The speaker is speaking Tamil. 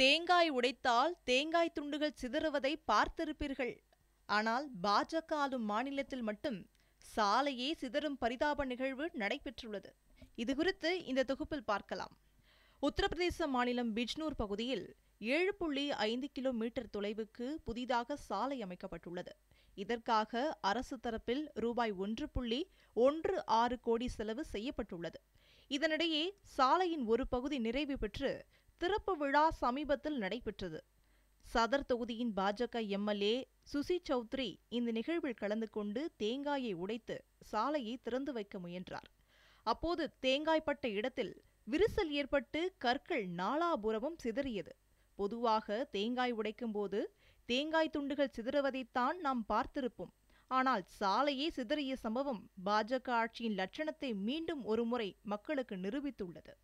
தேங்காய் உடைத்தால் தேங்காய் துண்டுகள் சிதறுவதை பார்த்திருப்பீர்கள் ஆனால் பாஜக ஆளும் மாநிலத்தில் மட்டும் சாலையே சிதறும் பரிதாப நிகழ்வு நடைபெற்றுள்ளது இது குறித்து இந்த தொகுப்பில் பார்க்கலாம் உத்தரப்பிரதேச மாநிலம் பிஜ்னூர் பகுதியில் ஏழு புள்ளி ஐந்து கிலோமீட்டர் தொலைவுக்கு புதிதாக சாலை அமைக்கப்பட்டுள்ளது இதற்காக அரசு தரப்பில் ரூபாய் ஒன்று புள்ளி ஒன்று ஆறு கோடி செலவு செய்யப்பட்டுள்ளது இதனிடையே சாலையின் ஒரு பகுதி நிறைவு பெற்று திறப்பு விழா சமீபத்தில் நடைபெற்றது சதர் தொகுதியின் பாஜக எம்எல்ஏ சுசி சௌத்ரி இந்த நிகழ்வில் கலந்து கொண்டு தேங்காயை உடைத்து சாலையை திறந்து வைக்க முயன்றார் அப்போது தேங்காய்பட்ட இடத்தில் விரிசல் ஏற்பட்டு கற்கள் நாலாபுரமும் சிதறியது பொதுவாக தேங்காய் உடைக்கும் போது தேங்காய் துண்டுகள் சிதறுவதைத்தான் நாம் பார்த்திருப்போம் ஆனால் சாலையே சிதறிய சம்பவம் பாஜக ஆட்சியின் லட்சணத்தை மீண்டும் ஒருமுறை மக்களுக்கு நிரூபித்துள்ளது